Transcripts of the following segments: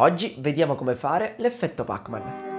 Oggi vediamo come fare l'effetto Pac-Man.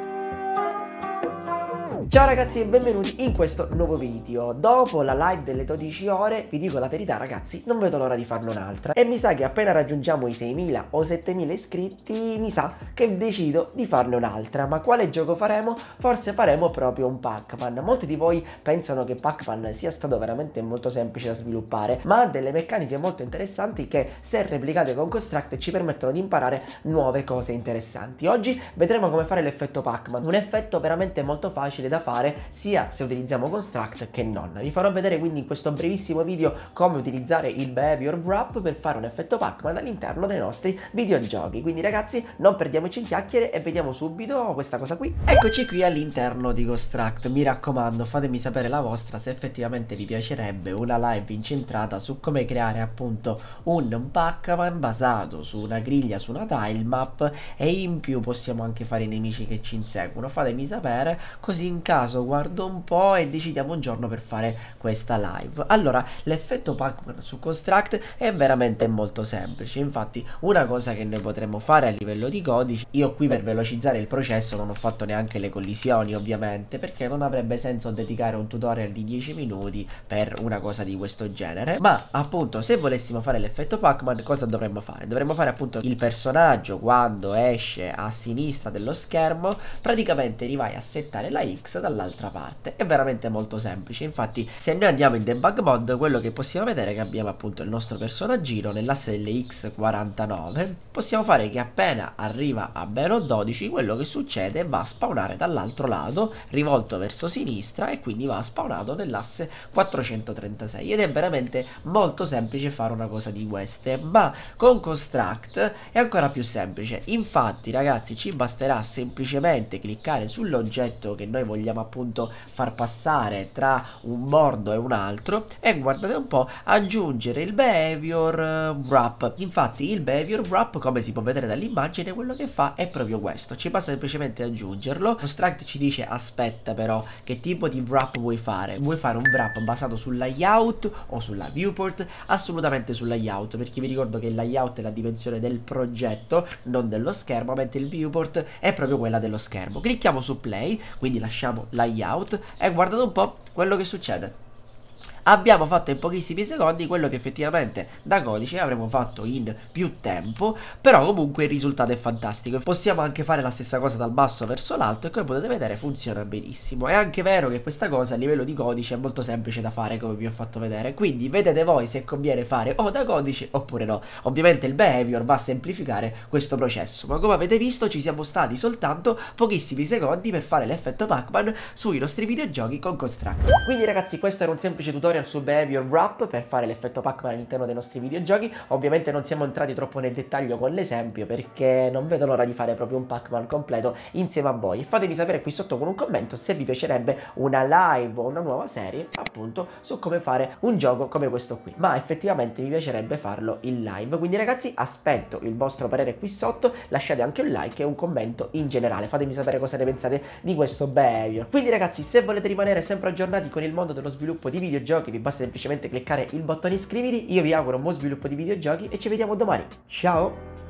Ciao ragazzi e benvenuti in questo nuovo video Dopo la live delle 12 ore vi dico la verità ragazzi non vedo l'ora di farne un'altra E mi sa che appena raggiungiamo i 6.000 o 7.000 iscritti mi sa che decido di farne un'altra Ma quale gioco faremo? Forse faremo proprio un Pac-Man Molti di voi pensano che Pac-Man sia stato veramente molto semplice da sviluppare Ma ha delle meccaniche molto interessanti che se replicate con Construct ci permettono di imparare nuove cose interessanti Oggi vedremo come fare l'effetto Pac-Man Un effetto veramente molto facile da da fare sia se utilizziamo Construct che non. Vi farò vedere quindi in questo brevissimo video come utilizzare il Behavior Wrap per fare un effetto Pac-Man all'interno dei nostri videogiochi. Quindi ragazzi non perdiamoci in chiacchiere e vediamo subito questa cosa qui. Eccoci qui all'interno di Construct, mi raccomando fatemi sapere la vostra se effettivamente vi piacerebbe una live incentrata su come creare appunto un Pac-Man basato su una griglia, su una tilemap e in più possiamo anche fare i nemici che ci inseguono. Fatemi sapere così in caso guardo un po' e decidiamo un giorno per fare questa live allora l'effetto Pac-Man su Construct è veramente molto semplice infatti una cosa che noi potremmo fare a livello di codice io qui per velocizzare il processo non ho fatto neanche le collisioni ovviamente perché non avrebbe senso dedicare un tutorial di 10 minuti per una cosa di questo genere ma appunto se volessimo fare l'effetto Pac-Man cosa dovremmo fare? Dovremmo fare appunto il personaggio quando esce a sinistra dello schermo praticamente li a settare la X dall'altra parte è veramente molto semplice infatti se noi andiamo in debug mode quello che possiamo vedere è che abbiamo appunto il nostro personaggio nell'asse delle x49 possiamo fare che appena arriva a meno 12 quello che succede va a spawnare dall'altro lato rivolto verso sinistra e quindi va spawnato nell'asse 436 ed è veramente molto semplice fare una cosa di queste ma con construct è ancora più semplice infatti ragazzi ci basterà semplicemente cliccare sull'oggetto che noi vogliamo vogliamo appunto far passare tra un bordo e un altro e guardate un po' aggiungere il behavior eh, wrap infatti il behavior wrap come si può vedere dall'immagine quello che fa è proprio questo ci basta semplicemente aggiungerlo lo construct ci dice aspetta però che tipo di wrap vuoi fare vuoi fare un wrap basato sul layout o sulla viewport assolutamente sul layout perché vi ricordo che il layout è la dimensione del progetto non dello schermo mentre il viewport è proprio quella dello schermo clicchiamo su play quindi lasciamo layout e guardate un po' quello che succede abbiamo fatto in pochissimi secondi quello che effettivamente da codice avremmo fatto in più tempo però comunque il risultato è fantastico possiamo anche fare la stessa cosa dal basso verso l'alto e come potete vedere funziona benissimo è anche vero che questa cosa a livello di codice è molto semplice da fare come vi ho fatto vedere quindi vedete voi se conviene fare o da codice oppure no ovviamente il behavior va a semplificare questo processo ma come avete visto ci siamo stati soltanto pochissimi secondi per fare l'effetto Pac-Man sui nostri videogiochi con Construct quindi ragazzi questo era un semplice tutorial al suo behavior wrap per fare l'effetto Pac-Man all'interno dei nostri videogiochi. Ovviamente non siamo entrati troppo nel dettaglio con l'esempio perché non vedo l'ora di fare proprio un Pac-Man completo insieme a voi. E fatemi sapere qui sotto con un commento se vi piacerebbe una live o una nuova serie appunto su come fare un gioco come questo qui. Ma effettivamente mi piacerebbe farlo in live. Quindi ragazzi aspetto il vostro parere qui sotto, lasciate anche un like e un commento in generale. Fatemi sapere cosa ne pensate di questo behavior. Quindi ragazzi se volete rimanere sempre aggiornati con il mondo dello sviluppo di videogiochi videogiochi vi basta semplicemente cliccare il bottone iscriviti, io vi auguro un buon sviluppo di videogiochi e ci vediamo domani. Ciao!